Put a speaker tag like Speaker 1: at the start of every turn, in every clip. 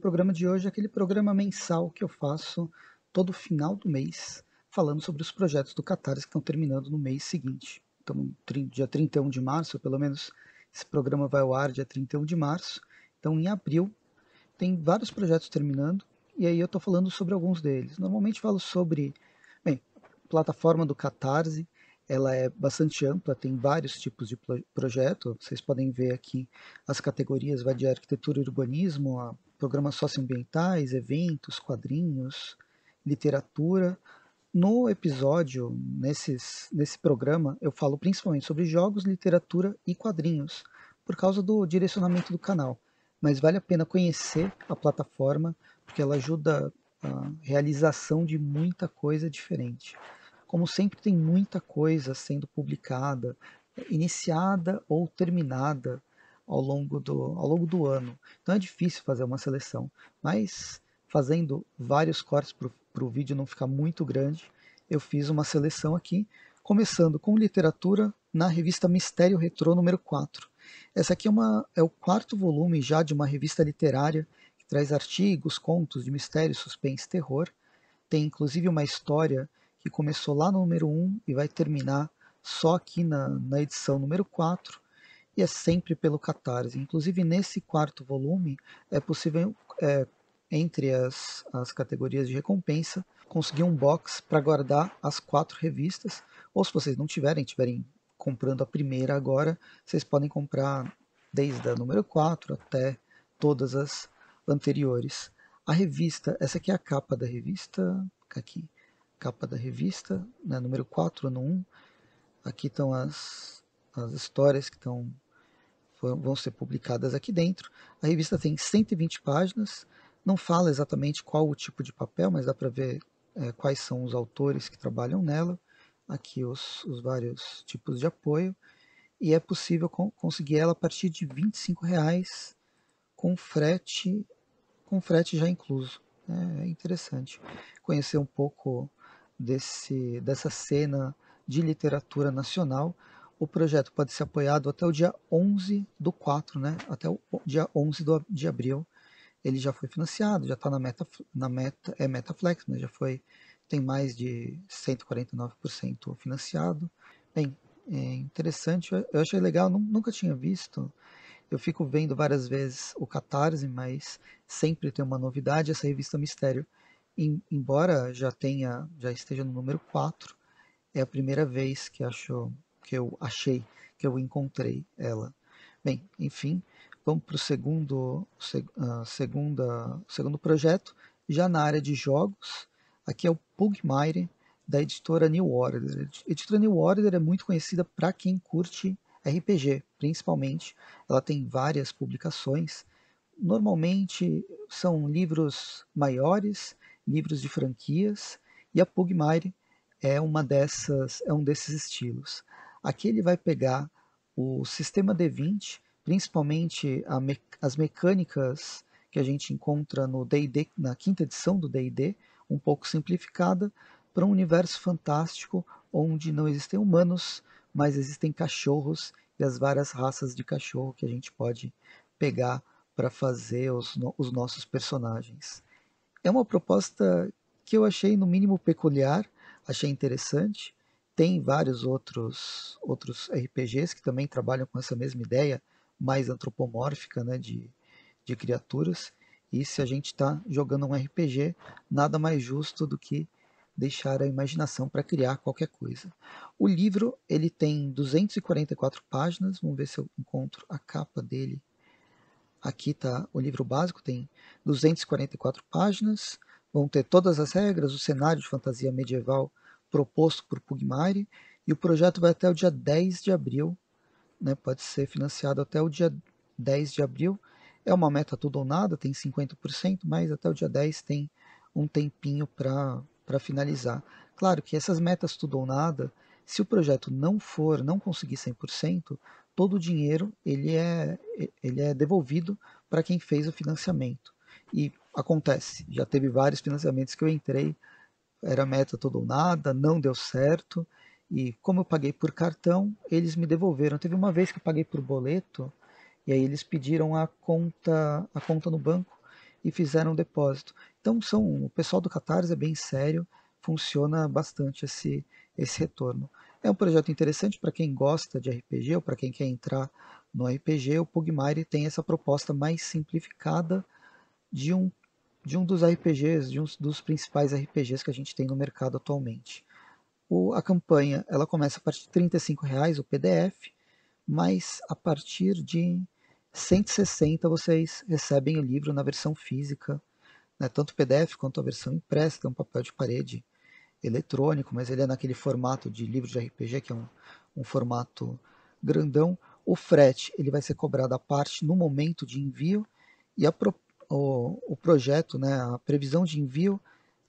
Speaker 1: programa de hoje é aquele programa mensal que eu faço todo final do mês, falando sobre os projetos do Catarse que estão terminando no mês seguinte. Então, dia 31 de março, pelo menos esse programa vai ao ar dia 31 de março. Então, em abril, tem vários projetos terminando, e aí eu estou falando sobre alguns deles. Normalmente falo sobre, bem, a plataforma do Catarse, ela é bastante ampla, tem vários tipos de projeto. Vocês podem ver aqui as categorias, vai de arquitetura e urbanismo, a programas socioambientais, eventos, quadrinhos, literatura. No episódio, nesses, nesse programa, eu falo principalmente sobre jogos, literatura e quadrinhos, por causa do direcionamento do canal. Mas vale a pena conhecer a plataforma, porque ela ajuda a realização de muita coisa diferente. Como sempre, tem muita coisa sendo publicada, iniciada ou terminada ao longo do, ao longo do ano. Então é difícil fazer uma seleção, mas fazendo vários cortes para o vídeo não ficar muito grande, eu fiz uma seleção aqui, começando com literatura na revista Mistério Retrô número 4. Essa aqui é, uma, é o quarto volume já de uma revista literária que traz artigos, contos de mistério, suspense, terror. Tem inclusive uma história que começou lá no número 1 e vai terminar só aqui na, na edição número 4 e é sempre pelo Catarse. Inclusive, nesse quarto volume, é possível, é, entre as, as categorias de recompensa, conseguir um box para guardar as quatro revistas. Ou se vocês não tiverem, tiverem comprando a primeira agora, vocês podem comprar desde a número 4 até todas as anteriores. A revista, essa aqui é a capa da revista, aqui, capa da revista, né, número 4 no 1. Aqui estão as as histórias que estão vão ser publicadas aqui dentro. A revista tem 120 páginas, não fala exatamente qual o tipo de papel, mas dá para ver é, quais são os autores que trabalham nela, aqui os, os vários tipos de apoio, e é possível con conseguir ela a partir de R$ 25,00 com frete, com frete já incluso. Né? É interessante conhecer um pouco desse, dessa cena de literatura nacional o projeto pode ser apoiado até o dia 11 do 4, né? até o dia 11 do, de abril. Ele já foi financiado, já está na meta, na meta, é Metaflex, mas né? já foi, tem mais de 149% financiado. Bem, é interessante, eu achei legal, nunca tinha visto. Eu fico vendo várias vezes o Catarse, mas sempre tem uma novidade, essa revista Mistério. Embora já tenha, já esteja no número 4, é a primeira vez que acho que eu achei, que eu encontrei ela. Bem, enfim, vamos para o segundo, seg, uh, segunda, segundo projeto, já na área de jogos. Aqui é o Pugmire, da editora New Order. A editora New Order é muito conhecida para quem curte RPG, principalmente. Ela tem várias publicações. Normalmente são livros maiores, livros de franquias, e a Pugmire é uma dessas, é um desses estilos. Aqui ele vai pegar o sistema D20, principalmente me as mecânicas que a gente encontra no D&D, na quinta edição do D&D, um pouco simplificada, para um universo fantástico onde não existem humanos, mas existem cachorros e as várias raças de cachorro que a gente pode pegar para fazer os, no os nossos personagens. É uma proposta que eu achei no mínimo peculiar, achei interessante, tem vários outros, outros RPGs que também trabalham com essa mesma ideia mais antropomórfica né, de, de criaturas. E se a gente está jogando um RPG, nada mais justo do que deixar a imaginação para criar qualquer coisa. O livro ele tem 244 páginas. Vamos ver se eu encontro a capa dele. Aqui está o livro básico, tem 244 páginas. Vão ter todas as regras, o cenário de fantasia medieval proposto por Pugmire, e o projeto vai até o dia 10 de abril, né, pode ser financiado até o dia 10 de abril. É uma meta tudo ou nada, tem 50%, mas até o dia 10 tem um tempinho para finalizar. Claro que essas metas tudo ou nada, se o projeto não for, não conseguir 100%, todo o dinheiro ele é, ele é devolvido para quem fez o financiamento. E acontece, já teve vários financiamentos que eu entrei era meta todo ou nada, não deu certo. E como eu paguei por cartão, eles me devolveram. Teve uma vez que eu paguei por boleto e aí eles pediram a conta, a conta no banco e fizeram o depósito. Então são, o pessoal do Catarse é bem sério, funciona bastante esse esse retorno. É um projeto interessante para quem gosta de RPG ou para quem quer entrar no RPG. O Pugmire tem essa proposta mais simplificada de um de um dos RPGs, de um dos principais RPGs que a gente tem no mercado atualmente. O, a campanha ela começa a partir de 35 reais o PDF, mas a partir de 160 vocês recebem o livro na versão física, né, tanto PDF quanto a versão impressa, que é um papel de parede eletrônico, mas ele é naquele formato de livro de RPG, que é um, um formato grandão. O frete ele vai ser cobrado à parte no momento de envio e a, pro, o, o projeto, né, a previsão de envio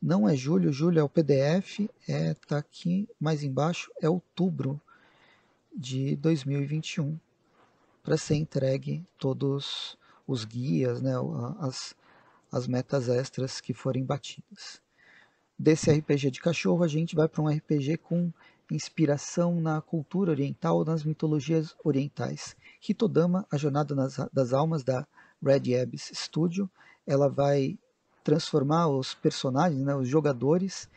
Speaker 1: não é julho, julho é o PDF, é tá aqui mais embaixo, é outubro de 2021 para ser entregue todos os guias, né, as, as metas extras que forem batidas. Desse RPG de cachorro, a gente vai para um RPG com inspiração na cultura oriental, nas mitologias orientais. Hitodama, a jornada nas, das almas da Red Abyss Studio, ela vai transformar os personagens, né, os jogadores,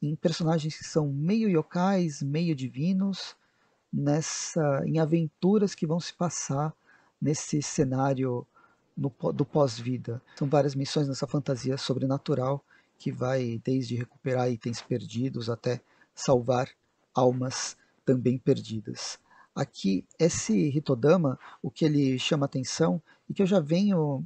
Speaker 1: em personagens que são meio yokais, meio divinos, nessa, em aventuras que vão se passar nesse cenário no, do pós-vida. São várias missões nessa fantasia sobrenatural que vai desde recuperar itens perdidos até salvar almas também perdidas. Aqui, esse Hitodama, o que ele chama atenção e que eu já venho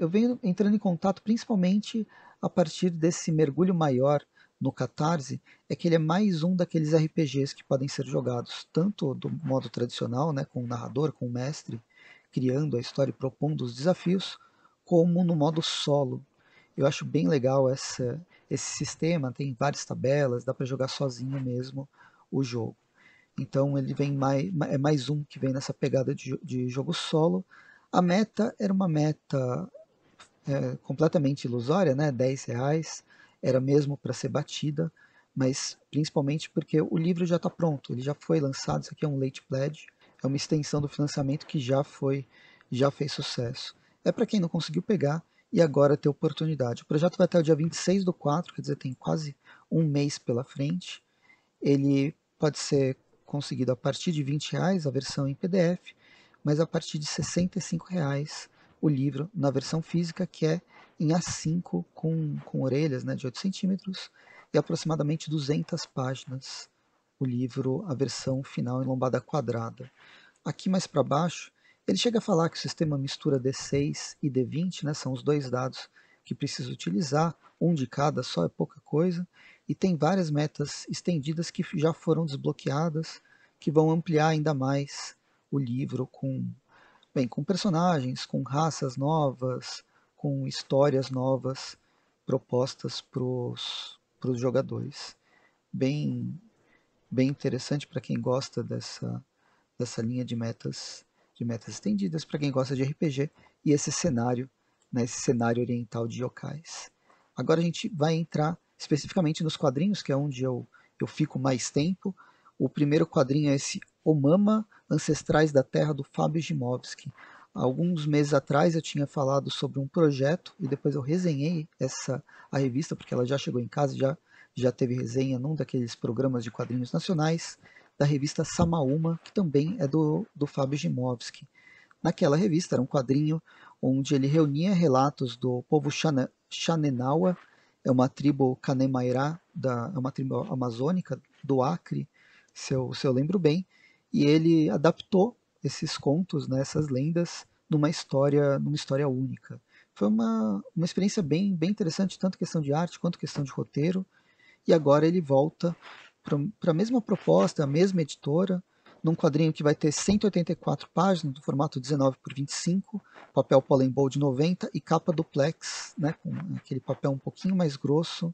Speaker 1: eu venho entrando em contato principalmente a partir desse mergulho maior no Catarse, é que ele é mais um daqueles RPGs que podem ser jogados tanto do modo tradicional, né, com o narrador, com o mestre, criando a história e propondo os desafios, como no modo solo. Eu acho bem legal essa, esse sistema, tem várias tabelas, dá para jogar sozinho mesmo o jogo. Então ele vem mais, é mais um que vem nessa pegada de, de jogo solo, a meta era uma meta é, completamente ilusória, né? 10 reais, era mesmo para ser batida, mas principalmente porque o livro já está pronto, ele já foi lançado, isso aqui é um late pledge, é uma extensão do financiamento que já foi, já fez sucesso. É para quem não conseguiu pegar e agora ter oportunidade. O projeto vai até o dia 26 do 4, quer dizer, tem quase um mês pela frente. Ele pode ser conseguido a partir de 20 reais, a versão em PDF, mas a partir de R$ 65,00 o livro na versão física, que é em A5 com, com orelhas né, de 8 centímetros e aproximadamente 200 páginas o livro, a versão final em lombada quadrada. Aqui mais para baixo, ele chega a falar que o sistema mistura D6 e D20, né, são os dois dados que precisa utilizar, um de cada só é pouca coisa, e tem várias metas estendidas que já foram desbloqueadas, que vão ampliar ainda mais o livro com, bem, com personagens, com raças novas, com histórias novas propostas para os jogadores. Bem, bem interessante para quem gosta dessa, dessa linha de metas de metas estendidas, para quem gosta de RPG e esse cenário, né, esse cenário oriental de yokais. Agora a gente vai entrar especificamente nos quadrinhos, que é onde eu, eu fico mais tempo. O primeiro quadrinho é esse Omama, Ancestrais da Terra, do Fábio Gimovski. Alguns meses atrás eu tinha falado sobre um projeto e depois eu resenhei essa a revista, porque ela já chegou em casa, já, já teve resenha num daqueles programas de quadrinhos nacionais, da revista Samaúma, que também é do, do Fábio Gimovski. Naquela revista era um quadrinho onde ele reunia relatos do povo Xana, Xanenawa, é uma tribo Canemairá, da, é uma tribo amazônica do Acre, se eu, se eu lembro bem, e ele adaptou esses contos, né, essas lendas, numa história, numa história única. Foi uma, uma experiência bem, bem interessante, tanto questão de arte quanto questão de roteiro. E agora ele volta para a mesma proposta, a mesma editora, num quadrinho que vai ter 184 páginas, do formato 19 por 25, papel Polenbow de 90 e capa duplex, né, com aquele papel um pouquinho mais grosso,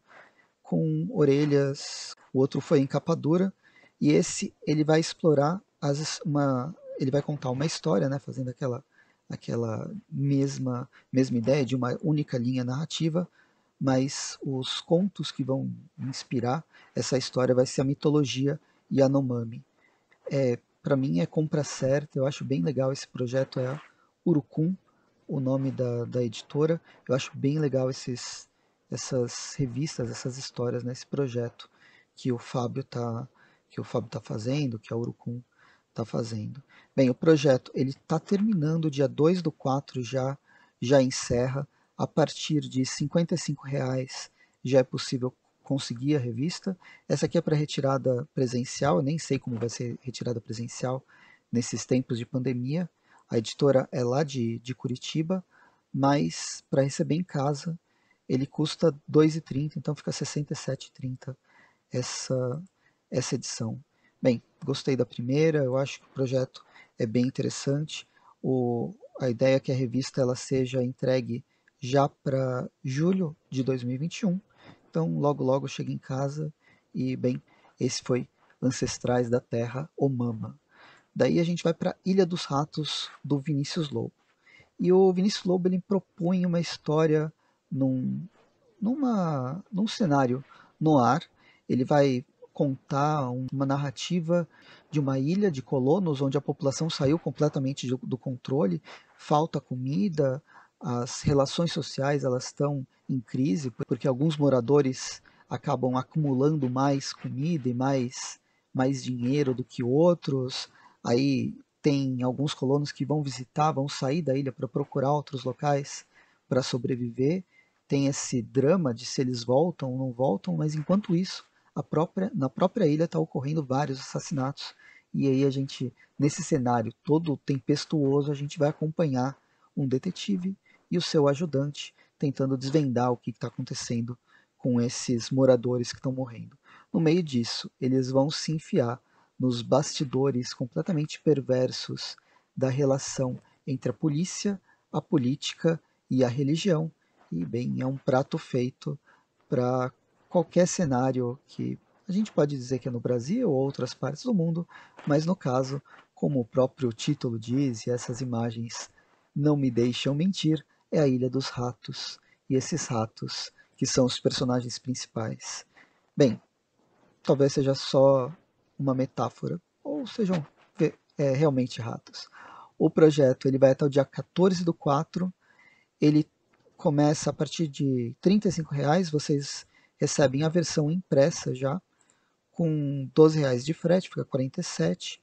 Speaker 1: com orelhas. O outro foi em capa dura. E esse ele vai explorar as, uma, ele vai contar uma história, né, fazendo aquela, aquela mesma, mesma ideia de uma única linha narrativa, mas os contos que vão inspirar essa história vai ser a mitologia Yanomami. É, Para mim é compra certa, eu acho bem legal esse projeto, é a Urucum, o nome da, da editora. Eu acho bem legal esses, essas revistas, essas histórias, né, esse projeto que o Fábio está que o Fábio tá fazendo, que a Urucum está fazendo. Bem, o projeto ele está terminando dia 2 do 4 já, já encerra. A partir de R$ reais já é possível conseguir a revista. Essa aqui é para retirada presencial, eu nem sei como vai ser retirada presencial nesses tempos de pandemia. A editora é lá de, de Curitiba, mas para receber em casa ele custa R$ 2,30, então fica R$ 67,30 essa, essa edição. Bem, gostei da primeira, eu acho que o projeto é bem interessante. O, a ideia é que a revista ela seja entregue já para julho de 2021. Então, logo logo chega em casa e bem, esse foi Ancestrais da Terra o Mama. Daí a gente vai para Ilha dos Ratos do Vinícius Lobo. E o Vinícius Lobo ele propõe uma história num numa num cenário no ar. Ele vai contar uma narrativa de uma ilha de colonos onde a população saiu completamente do, controle, falta comida, as relações sociais elas estão em crise porque alguns moradores acabam acumulando mais comida e mais mais dinheiro do que outros. Aí tem alguns colonos que vão visitar, vão sair da ilha para procurar outros locais para sobreviver. Tem esse drama de se eles voltam ou não voltam, mas enquanto isso, própria, na própria ilha está ocorrendo vários assassinatos. E aí a gente, nesse cenário todo tempestuoso, a gente vai acompanhar um detetive e o seu ajudante tentando desvendar o que está acontecendo com esses moradores que estão morrendo. No meio disso, eles vão se enfiar nos bastidores completamente perversos da relação entre a polícia, a política e a religião. E bem, é um prato feito para qualquer cenário que a gente pode dizer que é no Brasil ou outras partes do mundo, mas no caso, como o próprio título diz e essas imagens não me deixam mentir, é a Ilha dos Ratos e esses ratos que são os personagens principais. Bem, talvez seja só uma metáfora ou sejam é, realmente ratos. O projeto ele vai até o dia 14 do 4, ele começa a partir de R$ reais. Vocês recebem a versão impressa já, com R$ reais de frete, fica 47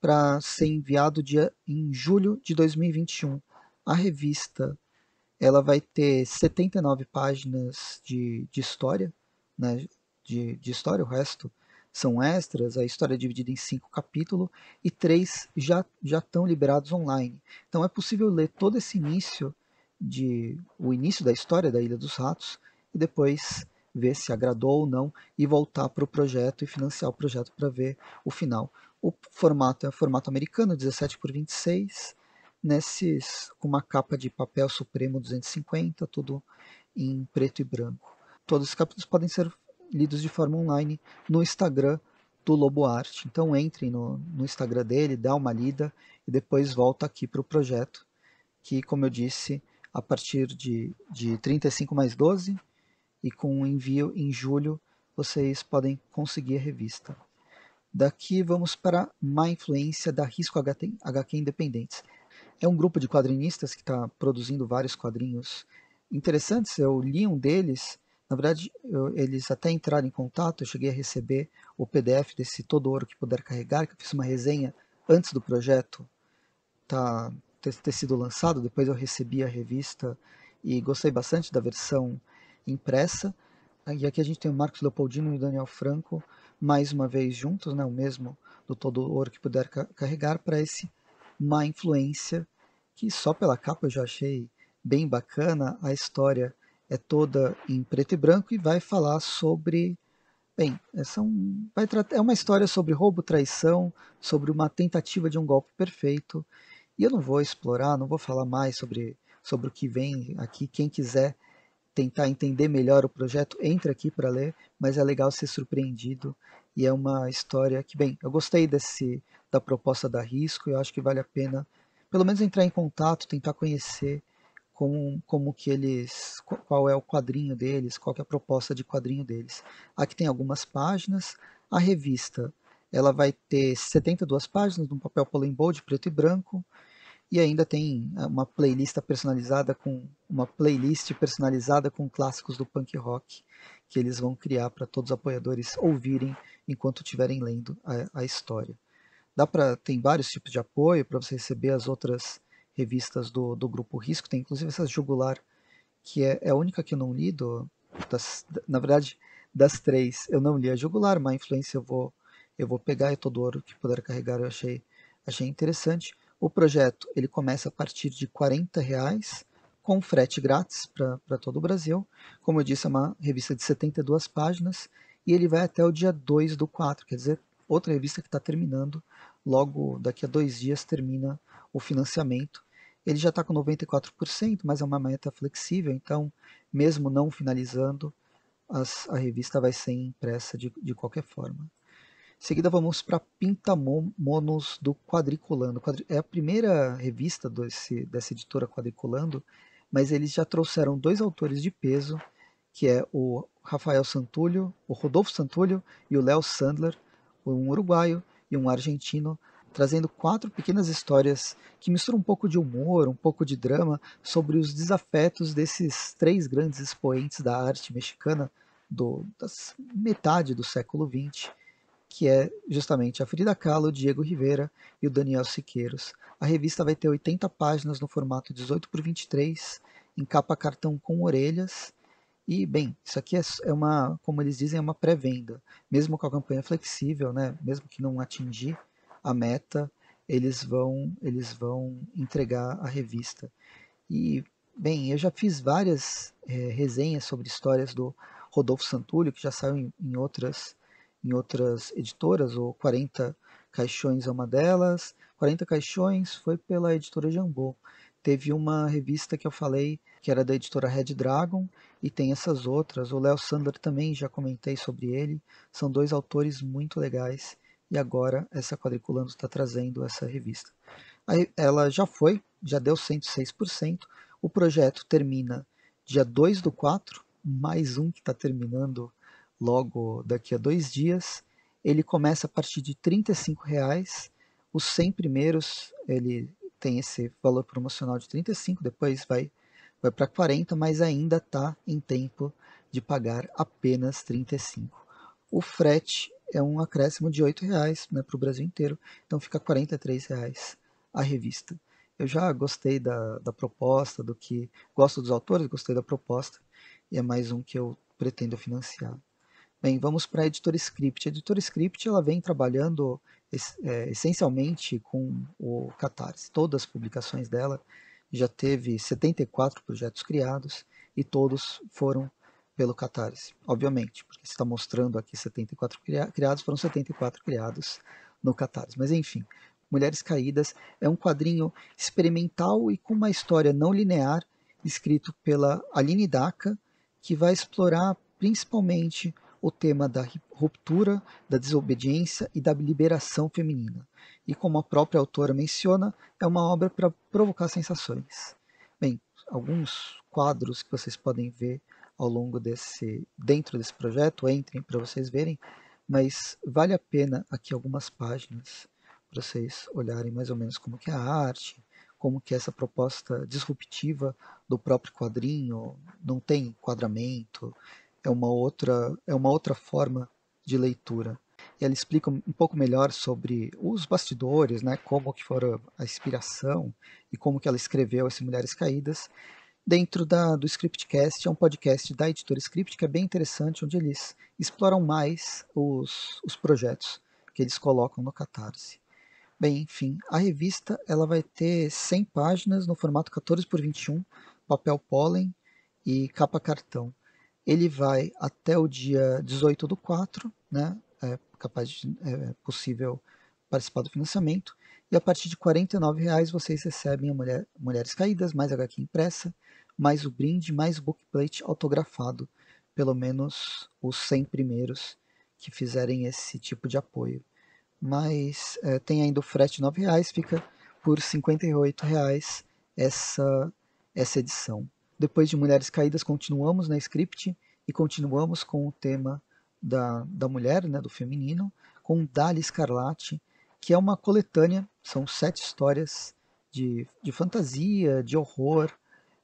Speaker 1: para ser enviado dia, em julho de 2021. A revista ela vai ter 79 páginas de, de história, né, de, de história, o resto são extras, a história é dividida em cinco capítulos e três já, já estão liberados online. Então é possível ler todo esse início de o início da história da Ilha dos Ratos e depois ver se agradou ou não e voltar para o projeto e financiar o projeto para ver o final. O formato é o formato americano, 17 por 26, nesses, com uma capa de papel supremo 250, tudo em preto e branco. Todos os capítulos podem ser lidos de forma online no Instagram do Lobo Arte. Então entrem no, no Instagram dele, dá uma lida e depois volta aqui para o projeto, que como eu disse, a partir de, de 35 mais 12, e com o envio em julho vocês podem conseguir a revista. Daqui vamos para Má Influência da Risco HQ Independentes. É um grupo de quadrinistas que está produzindo vários quadrinhos interessantes. Eu li um deles, na verdade, eu, eles até entraram em contato. Eu cheguei a receber o PDF desse Todo Ouro que Puder Carregar, que eu fiz uma resenha antes do projeto tá, ter, ter sido lançado. Depois eu recebi a revista e gostei bastante da versão impressa. E aqui a gente tem o Marcos Leopoldino e o Daniel Franco, mais uma vez juntos, né, o mesmo do todo ouro que puder carregar, para esse Má Influência, que só pela capa eu já achei bem bacana. A história é toda em preto e branco e vai falar sobre. Bem, é um vai tratar, é uma história sobre roubo, traição, sobre uma tentativa de um golpe perfeito. E eu não vou explorar, não vou falar mais sobre, sobre o que vem aqui. Quem quiser tentar entender melhor o projeto, entra aqui para ler, mas é legal ser surpreendido e é uma história que, bem, eu gostei desse da proposta da Risco, eu acho que vale a pena pelo menos entrar em contato, tentar conhecer como, como que eles, qual é o quadrinho deles, qual é a proposta de quadrinho deles. Aqui tem algumas páginas, a revista, ela vai ter 72 páginas, num papel polembold, preto e branco, e ainda tem ah, uma playlist personalizada com uma playlist personalizada com clássicos do punk rock que eles vão criar para todos os apoiadores ouvirem enquanto estiverem lendo a, a história. Dá para tem vários tipos de apoio para você receber as outras revistas do, do grupo Risco, tem inclusive essa Jugular que é, é a única que eu não li do, das, na verdade das três eu não li a Jugular, mas a influência eu vou eu vou pegar e é todo ouro que puder carregar eu achei achei interessante o projeto ele começa a partir de R$ reais com frete grátis para todo o Brasil. Como eu disse, é uma revista de 72 páginas e ele vai até o dia 2 do 4, quer dizer, outra revista que está terminando. Logo daqui a dois dias termina o financiamento. Ele já está com 94%, mas é uma meta flexível, então, mesmo não finalizando, as, a revista vai ser impressa de, de qualquer forma. Em seguida vamos para Pintamonos do Quadriculando. É a primeira revista desse, dessa editora Quadriculando, mas eles já trouxeram dois autores de peso, que é o Rafael Santulho, o Rodolfo Santulho e o Léo Sandler, um uruguaio e um argentino, trazendo quatro pequenas histórias que misturam um pouco de humor, um pouco de drama, sobre os desafetos desses três grandes expoentes da arte mexicana do, das metade do século XX, que é justamente a Frida Kahlo, o Diego Rivera e o Daniel Siqueiros. A revista vai ter 80 páginas no formato 18 por 23, em capa cartão com orelhas. E, bem, isso aqui é, é uma, como eles dizem, é uma pré-venda. Mesmo com a campanha flexível, né? mesmo que não atingir a meta, eles vão, eles vão entregar a revista. E, bem, eu já fiz várias é, resenhas sobre histórias do Rodolfo Santulho, que já saiu em, em outras em outras editoras, ou 40 Caixões é uma delas. 40 Caixões foi pela editora Jambô. Teve uma revista que eu falei que era da editora Red Dragon e tem essas outras. O Léo Sander também já comentei sobre ele. São dois autores muito legais e agora essa Quadriculando está trazendo essa revista. Aí ela já foi, já deu 106%. O projeto termina dia 2 do 4, mais um que está terminando logo daqui a dois dias. Ele começa a partir de R$ reais. Os 100 primeiros, ele tem esse valor promocional de 35, depois vai, vai para 40, mas ainda está em tempo de pagar apenas 35. O frete é um acréscimo de R$ 8,00 né, para o Brasil inteiro, então fica R$ reais a revista. Eu já gostei da, da proposta, do que gosto dos autores, gostei da proposta, e é mais um que eu pretendo financiar. Bem, vamos para a Editora Script. A Editora Script ela vem trabalhando é, essencialmente com o Catarse. Todas as publicações dela já teve 74 projetos criados e todos foram pelo Catarse, obviamente, porque você está mostrando aqui 74 criados, foram 74 criados no Catarse. Mas enfim, Mulheres Caídas é um quadrinho experimental e com uma história não linear, escrito pela Aline Daca, que vai explorar principalmente o tema da ruptura, da desobediência e da liberação feminina. E como a própria autora menciona, é uma obra para provocar sensações. Bem, alguns quadros que vocês podem ver ao longo desse dentro desse projeto, entrem para vocês verem, mas vale a pena aqui algumas páginas para vocês olharem mais ou menos como que é a arte, como que é essa proposta disruptiva do próprio quadrinho, não tem enquadramento, é uma outra, é uma outra forma de leitura. E ela explica um pouco melhor sobre os bastidores, né, como que foram a inspiração e como que ela escreveu esse Mulheres Caídas. Dentro da, do Scriptcast, é um podcast da editora Script que é bem interessante, onde eles exploram mais os, os projetos que eles colocam no Catarse. Bem, enfim, a revista ela vai ter 100 páginas no formato 14 por 21, papel pólen e capa cartão. Ele vai até o dia 18 do 4, né? É, capaz de, é possível participar do financiamento. E a partir de R$ 49,00 vocês recebem a Mulher, Mulheres Caídas, mais HQ impressa, mais o brinde, mais o bookplate autografado. Pelo menos os 100 primeiros que fizerem esse tipo de apoio. Mas é, tem ainda o frete R$ 9,00, fica por R$ 58,00 essa, essa edição. Depois de Mulheres Caídas, continuamos na script e continuamos com o tema da, da mulher, né, do feminino, com Dali Escarlate, que é uma coletânea, são sete histórias de, de fantasia, de horror,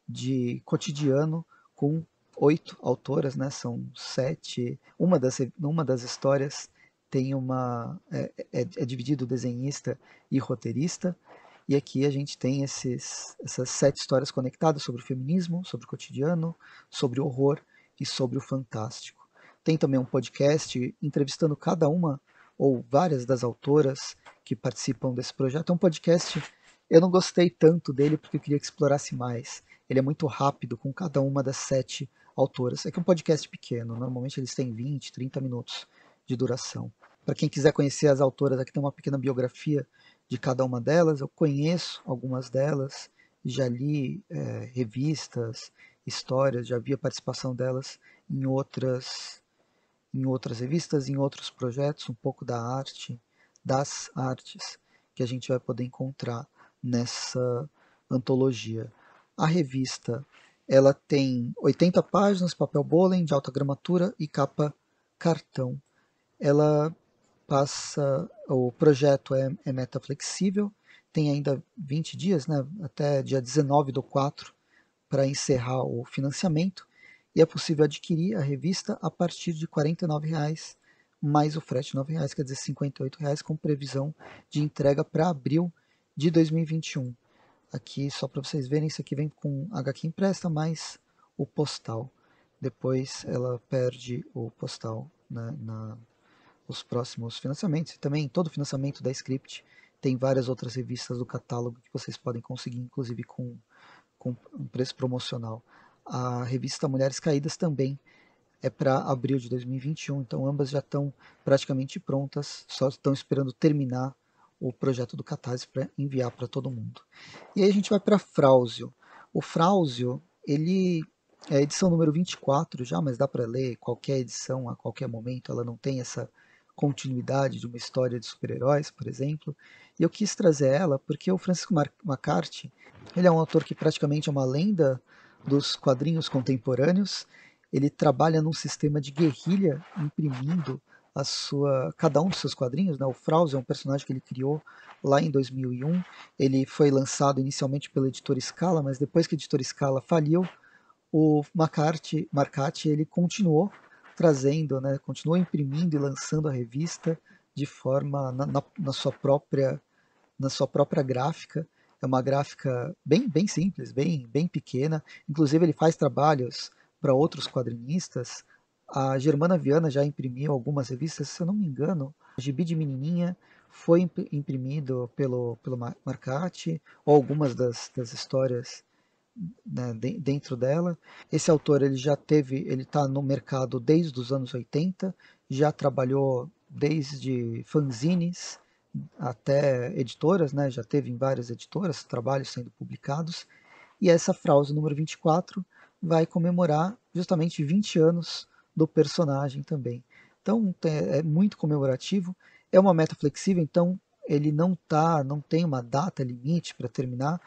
Speaker 1: de cotidiano, com oito autoras, né, são sete. Uma das, uma das histórias tem uma é, é, é dividido desenhista e roteirista, e aqui a gente tem esses, essas sete histórias conectadas sobre o feminismo, sobre o cotidiano, sobre o horror e sobre o fantástico. Tem também um podcast entrevistando cada uma ou várias das autoras que participam desse projeto. É um podcast, eu não gostei tanto dele porque eu queria que explorasse mais. Ele é muito rápido com cada uma das sete autoras. É que é um podcast pequeno, normalmente eles têm 20, 30 minutos de duração. Para quem quiser conhecer as autoras, aqui tem uma pequena biografia de cada uma delas. Eu conheço algumas delas, já li é, revistas, histórias, já vi a participação delas em outras, em outras revistas, em outros projetos, um pouco da arte, das artes que a gente vai poder encontrar nessa antologia. A revista ela tem 80 páginas, papel bolem, de alta gramatura e capa cartão. Ela passa o projeto é, é meta flexível, tem ainda 20 dias, né, até dia 19 do 4, para encerrar o financiamento, e é possível adquirir a revista a partir de R$ 49,00, mais o frete R$ 9,00, quer dizer R$ 58,00, com previsão de entrega para abril de 2021. Aqui, só para vocês verem, isso aqui vem com HQ impressa, mais o postal. Depois ela perde o postal né, na, na os próximos financiamentos e também todo o financiamento da Script. Tem várias outras revistas do catálogo que vocês podem conseguir, inclusive com, com um preço promocional. A revista Mulheres Caídas também é para abril de 2021, então ambas já estão praticamente prontas, só estão esperando terminar o projeto do Catarse para enviar para todo mundo. E aí a gente vai para Frausio. O Frausio, ele é edição número 24 já, mas dá para ler qualquer edição a qualquer momento, ela não tem essa continuidade de uma história de super-heróis, por exemplo, e eu quis trazer ela porque o Francisco McCarthy, ele é um autor que praticamente é uma lenda dos quadrinhos contemporâneos, ele trabalha num sistema de guerrilha imprimindo a sua cada um dos seus quadrinhos, né? O Fraus é um personagem que ele criou lá em 2001. Ele foi lançado inicialmente pela editora Scala, mas depois que a editora Scala faliu, o McCarthy, Marcati ele continuou trazendo, né, continua imprimindo e lançando a revista de forma na, na, na, sua própria na sua própria gráfica. É uma gráfica bem bem simples, bem bem pequena. Inclusive ele faz trabalhos para outros quadrinistas. A Germana Viana já imprimiu algumas revistas, se eu não me engano, Gibi de Menininha foi imprimido pelo pelo Marcati ou algumas das, das histórias né, dentro dela. Esse autor ele já teve, ele está no mercado desde os anos 80, já trabalhou desde fanzines até editoras, né, já teve em várias editoras trabalhos sendo publicados. E essa fraude número 24 vai comemorar justamente 20 anos do personagem também. Então é, é muito comemorativo. É uma meta flexível, então ele não tá, não tem uma data limite para terminar,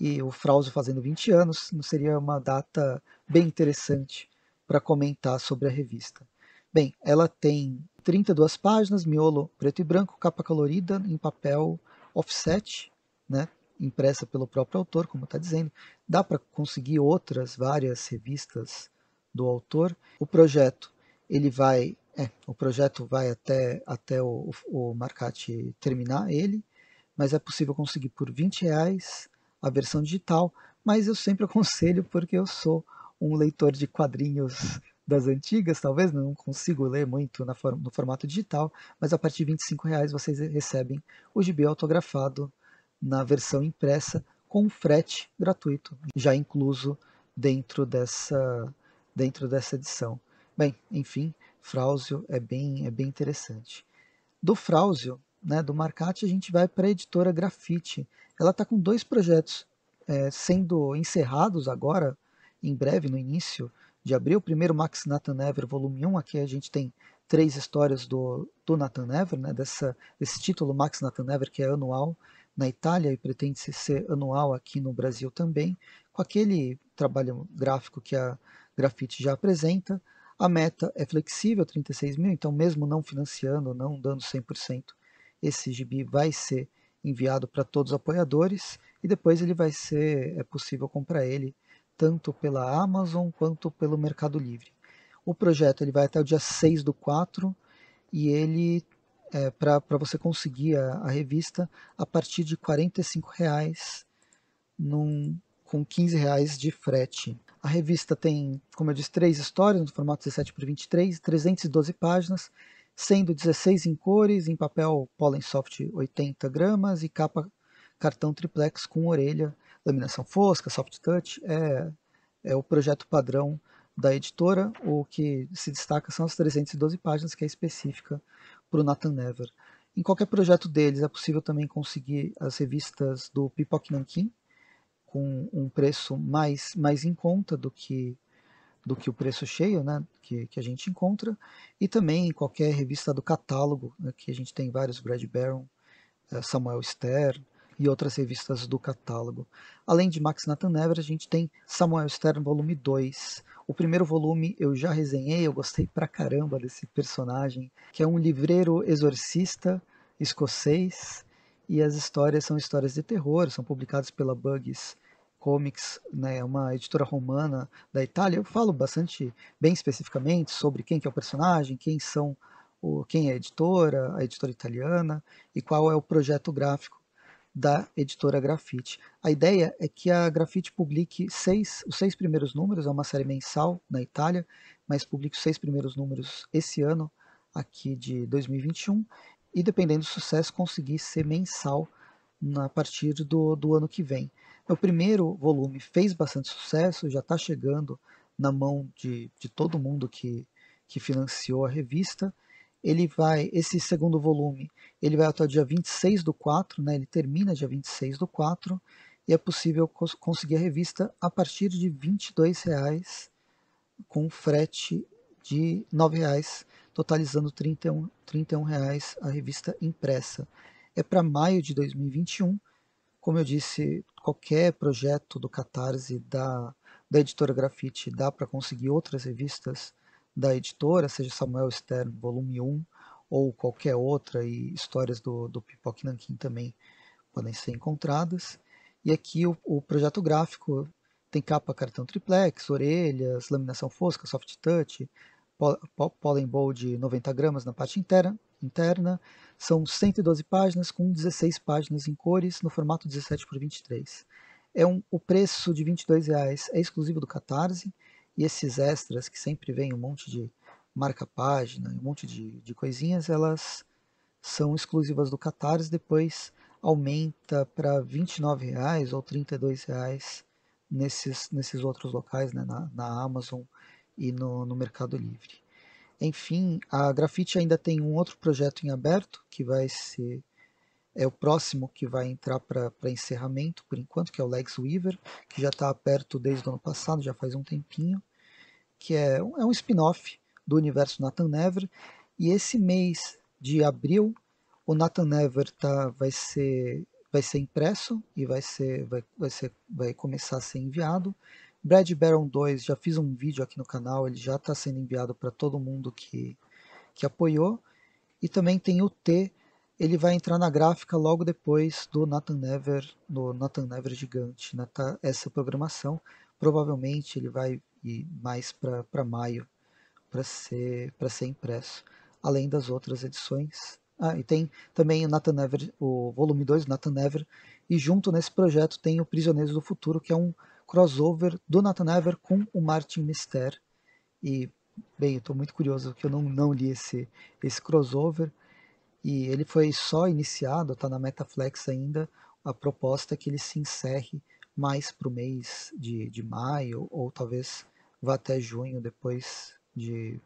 Speaker 1: e o Frauso fazendo 20 anos não seria uma data bem interessante para comentar sobre a revista. Bem, ela tem 32 páginas, miolo preto e branco, capa colorida em papel offset, né, impressa pelo próprio autor, como está dizendo. Dá para conseguir outras várias revistas do autor. O projeto ele vai é, o projeto vai até, até o, o Marcati terminar ele, mas é possível conseguir por 20 reais a versão digital, mas eu sempre aconselho porque eu sou um leitor de quadrinhos das antigas, talvez não consigo ler muito na no formato digital, mas a partir de 25 reais vocês recebem o GB autografado na versão impressa com frete gratuito, já incluso dentro dessa, dentro dessa edição. Bem, enfim, Frausio é bem, é bem interessante. Do Frausio, né, do Marcati, a gente vai para a editora Grafite. Ela está com dois projetos é, sendo encerrados agora, em breve, no início de abril. Primeiro, Max Nathan Ever, volume 1. Aqui a gente tem três histórias do, do Nathan Ever, né, dessa, desse título Max Nathan Ever, que é anual na Itália e pretende ser anual aqui no Brasil também, com aquele trabalho gráfico que a Grafite já apresenta. A meta é flexível, 36 mil, então mesmo não financiando, não dando 100%, esse gibi vai ser enviado para todos os apoiadores e depois ele vai ser, é possível comprar ele tanto pela Amazon quanto pelo Mercado Livre. O projeto ele vai até o dia 6 do 4 e ele é, para você conseguir a, a, revista a partir de R$ 45 reais num, com 15 reais de frete. A revista tem, como eu disse, três histórias no formato 17 por 23, 312 páginas, sendo 16 em cores, em papel Pollen Soft 80 gramas e capa cartão triplex com orelha, laminação fosca, soft touch, é, é o projeto padrão da editora. O que se destaca são as 312 páginas, que é específica para o Nathan Never. Em qualquer projeto deles é possível também conseguir as revistas do Pipoque Nankin, com um preço mais, mais em conta do que, do que o preço cheio né, que, que a gente encontra, e também em qualquer revista do catálogo, né, que a gente tem vários, Brad Barron, eh, Samuel Stern e outras revistas do catálogo. Além de Max Nathan Never, a gente tem Samuel Stern volume 2. O primeiro volume eu já resenhei, eu gostei pra caramba desse personagem, que é um livreiro exorcista escocês, e as histórias são histórias de terror, são publicadas pela Bugs Comics, né, uma editora romana da Itália, eu falo bastante bem especificamente sobre quem que é o personagem, quem são o, quem é a editora, a editora italiana e qual é o projeto gráfico da editora Grafite. A ideia é que a Grafite publique seis, os seis primeiros números, é uma série mensal na Itália, mas publique os seis primeiros números esse ano, aqui de 2021, e dependendo do sucesso, conseguir ser mensal a partir do, do ano que vem. O primeiro volume fez bastante sucesso, já está chegando na mão de, de todo mundo que, que financiou a revista. Ele vai, esse segundo volume, ele vai até o dia 26 do 4, né? ele termina dia 26 do 4, e é possível cons conseguir a revista a partir de R$ 22,00 com frete de R$ 9,00, totalizando R$ 31, 31 reais a revista impressa. É para maio de 2021 como eu disse, qualquer projeto do Catarse, da, da editora Grafite, dá para conseguir outras revistas da editora, seja Samuel Stern, volume 1, ou qualquer outra, e histórias do, do Pipoque Nankin também podem ser encontradas. E aqui o, o projeto gráfico tem capa cartão triplex, orelhas, laminação fosca, soft touch, bowl bold 90 gramas na parte interna, interna. São 112 páginas com 16 páginas em cores no formato 17 por 23. É um, o preço de R$ 22,00 é exclusivo do Catarse e esses extras que sempre vem um monte de marca-página, um monte de, de coisinhas, elas são exclusivas do Catarse, depois aumenta para R$ 29,00 ou R$ 32,00 nesses, nesses outros locais, né, na, na Amazon e no, no Mercado Livre. Enfim, a Grafite ainda tem um outro projeto em aberto, que vai ser é o próximo que vai entrar para encerramento por enquanto, que é o Lex Weaver, que já está aberto desde o ano passado, já faz um tempinho, que é, um, é um spin-off do universo Nathan Never. E esse mês de abril, o Nathan Never tá, vai, ser, vai ser impresso e vai, ser, vai, vai, ser, vai começar a ser enviado Brad Baron 2, já fiz um vídeo aqui no canal, ele já está sendo enviado para todo mundo que, que apoiou. E também tem o T, ele vai entrar na gráfica logo depois do Nathan Never, no Nathan Never Gigante, né? tá essa programação. Provavelmente ele vai ir mais para maio para ser, ser impresso, além das outras edições. Ah, e tem também o Nathan Never, o volume 2, Nathan Never, e junto nesse projeto tem o Prisioneiros do Futuro, que é um crossover do Nathan Ever com o Martin Mister. E, bem, eu estou muito curioso porque eu não, não li esse, esse crossover. E ele foi só iniciado, está na Metaflex ainda, a proposta é que ele se encerre mais para o mês de, de maio, ou talvez vá até junho, depois de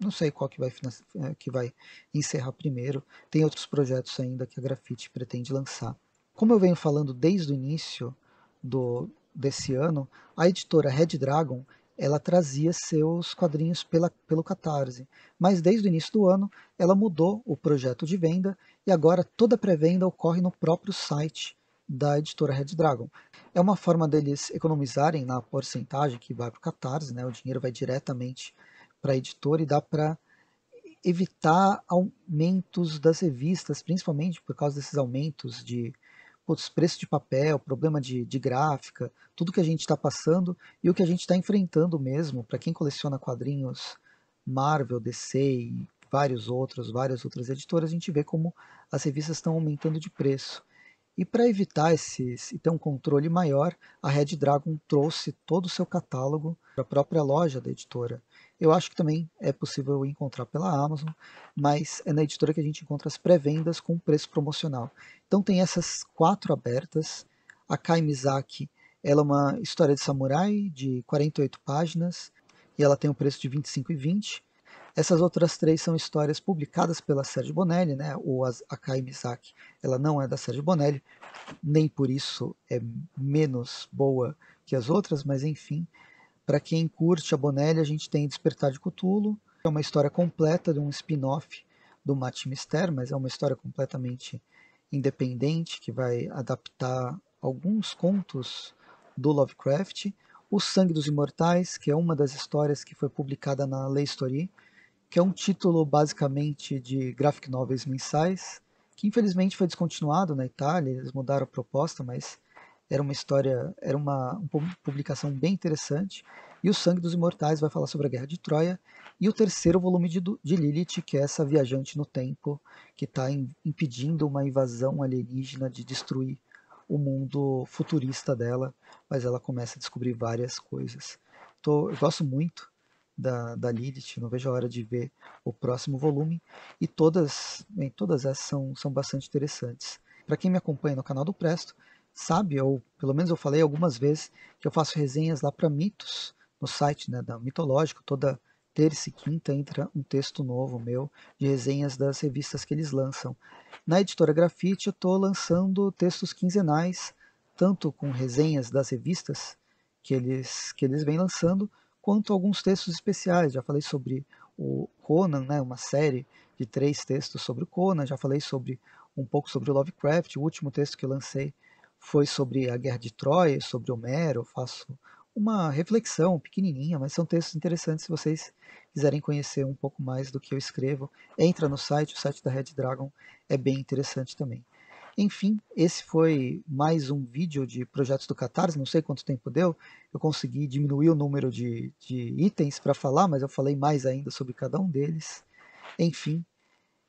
Speaker 1: não sei qual que vai, é, que vai encerrar primeiro. Tem outros projetos ainda que a Grafite pretende lançar. Como eu venho falando desde o início do, desse ano, a editora Red Dragon ela trazia seus quadrinhos pela, pelo Catarse. Mas desde o início do ano, ela mudou o projeto de venda e agora toda pré-venda ocorre no próprio site da editora Red Dragon. É uma forma deles economizarem na porcentagem que vai para o Catarse, né? o dinheiro vai diretamente para a editora e dá para evitar aumentos das revistas, principalmente por causa desses aumentos de putz, preço de papel, problema de, de gráfica, tudo que a gente está passando e o que a gente está enfrentando mesmo, para quem coleciona quadrinhos Marvel, DC e vários outros, várias outras editoras, a gente vê como as revistas estão aumentando de preço. E para evitar esses e ter um controle maior, a Red Dragon trouxe todo o seu catálogo para a própria loja da editora. Eu acho que também é possível encontrar pela Amazon, mas é na editora que a gente encontra as pré-vendas com preço promocional. Então tem essas quatro abertas. A Kai Mizaki, ela é uma história de samurai de 48 páginas e ela tem o um preço de R$ 25,20. Essas outras três são histórias publicadas pela Sérgio Bonelli, né? ou a Kai Misaki. Ela não é da Sérgio Bonelli, nem por isso é menos boa que as outras, mas enfim, para quem curte a Bonelli, a gente tem Despertar de Cthulhu, é uma história completa de um spin-off do Matt Mister, mas é uma história completamente independente que vai adaptar alguns contos do Lovecraft. O Sangue dos Imortais, que é uma das histórias que foi publicada na Lei Story, que é um título basicamente de graphic novels mensais, que infelizmente foi descontinuado na Itália, eles mudaram a proposta, mas era uma história, era uma, uma publicação bem interessante. E o Sangue dos Imortais vai falar sobre a Guerra de Troia. E o terceiro volume de, de Lilith, que é essa viajante no tempo, que está impedindo uma invasão alienígena de destruir o mundo futurista dela, mas ela começa a descobrir várias coisas. Tô, eu gosto muito da, da Lilith. Não vejo a hora de ver o próximo volume. E todas, bem, todas essas são, são bastante interessantes. Para quem me acompanha no canal do Presto, sabe, ou pelo menos eu falei algumas vezes, que eu faço resenhas lá para mitos, no site né, da Mitológico. Toda terça e quinta entra um texto novo meu de resenhas das revistas que eles lançam. Na editora Grafite, eu estou lançando textos quinzenais, tanto com resenhas das revistas que eles, que eles vêm lançando, quanto alguns textos especiais. Já falei sobre o Conan, né, uma série de três textos sobre o Conan, já falei sobre um pouco sobre o Lovecraft. O último texto que eu lancei foi sobre a Guerra de Troia, sobre Homero. Eu faço uma reflexão pequenininha, mas são textos interessantes se vocês quiserem conhecer um pouco mais do que eu escrevo. Entra no site, o site da Red Dragon é bem interessante também. Enfim, esse foi mais um vídeo de projetos do Catarse, não sei quanto tempo deu, eu consegui diminuir o número de, de itens para falar, mas eu falei mais ainda sobre cada um deles. Enfim,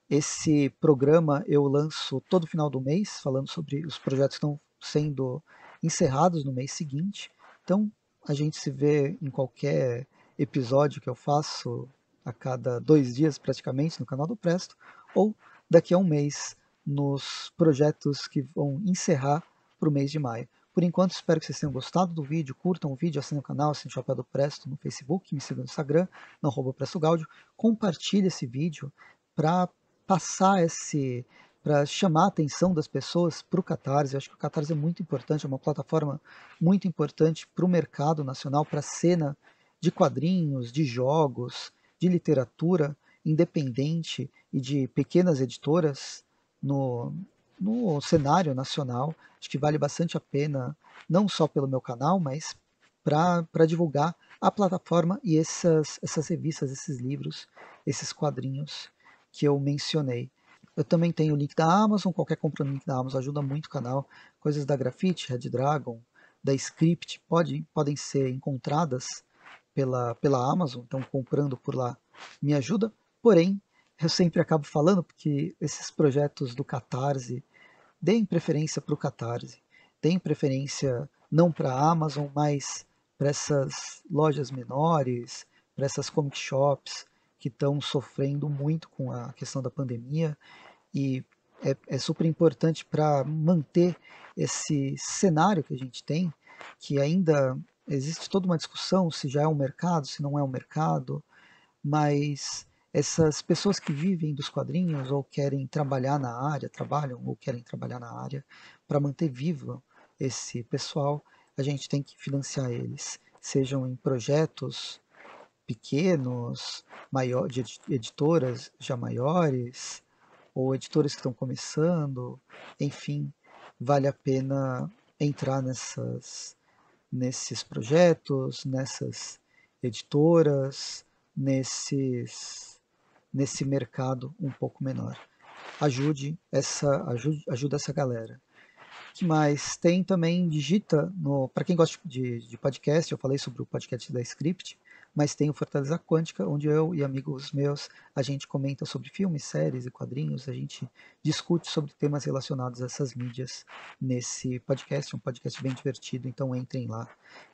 Speaker 1: esse programa eu lanço todo final do mês, falando sobre os projetos que estão sendo encerrados no mês seguinte. Então, a gente se vê em qualquer episódio que eu faço a cada dois dias, praticamente, no canal do Presto, ou daqui a um mês nos projetos que vão encerrar para o mês de maio. Por enquanto, espero que vocês tenham gostado do vídeo, curtam o vídeo, assinem o canal, assinem o Chapéu do Presto no Facebook, me sigam no Instagram, no arroba Presto Gaudio, compartilhe esse vídeo para passar esse, para chamar a atenção das pessoas para o Catarse. Eu acho que o Catarse é muito importante, é uma plataforma muito importante para o mercado nacional, para a cena de quadrinhos, de jogos, de literatura independente e de pequenas editoras no, no cenário nacional. Acho que vale bastante a pena, não só pelo meu canal, mas para divulgar a plataforma e essas, essas revistas, esses livros, esses quadrinhos que eu mencionei. Eu também tenho o link da Amazon, qualquer compra no link da Amazon ajuda muito o canal. Coisas da Grafite, Red Dragon, da Script pode, podem ser encontradas pela, pela Amazon, então comprando por lá me ajuda. Porém, eu sempre acabo falando, porque esses projetos do Catarse, deem preferência para o Catarse, deem preferência não para a Amazon, mas para essas lojas menores, para essas comic shops que estão sofrendo muito com a questão da pandemia e é, é super importante para manter esse cenário que a gente tem, que ainda existe toda uma discussão se já é um mercado, se não é um mercado, mas essas pessoas que vivem dos quadrinhos ou querem trabalhar na área, trabalham ou querem trabalhar na área, para manter vivo esse pessoal, a gente tem que financiar eles, sejam em projetos pequenos, maior, de editoras já maiores, ou editoras que estão começando, enfim, vale a pena entrar nessas, nesses projetos, nessas editoras, nesses nesse mercado um pouco menor. Ajude essa, ajude, ajuda essa galera. que mais? Tem também, digita, para quem gosta de, de podcast, eu falei sobre o podcast da Script, mas tem o Fortaleza Quântica, onde eu e amigos meus, a gente comenta sobre filmes, séries e quadrinhos, a gente discute sobre temas relacionados a essas mídias nesse podcast, um podcast bem divertido, então entrem lá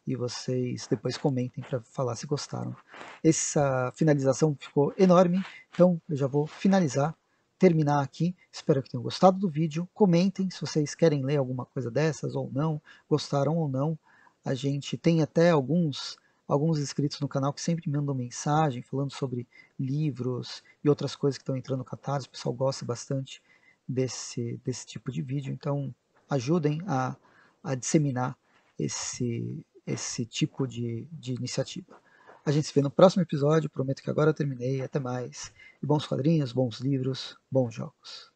Speaker 1: e vocês depois comentem para falar se gostaram. Essa finalização ficou enorme, então eu já vou finalizar terminar aqui. Espero que tenham gostado do vídeo. Comentem se vocês querem ler alguma coisa dessas ou não, gostaram ou não. A gente tem até alguns alguns inscritos no canal que sempre mandam mensagem falando sobre livros e outras coisas que estão entrando no Catarse. O pessoal gosta bastante desse, desse tipo de vídeo, então ajudem a, a disseminar esse, esse tipo de, de iniciativa. A gente se vê no próximo episódio. Prometo que agora eu terminei. Até mais. E bons quadrinhos, bons livros, bons jogos.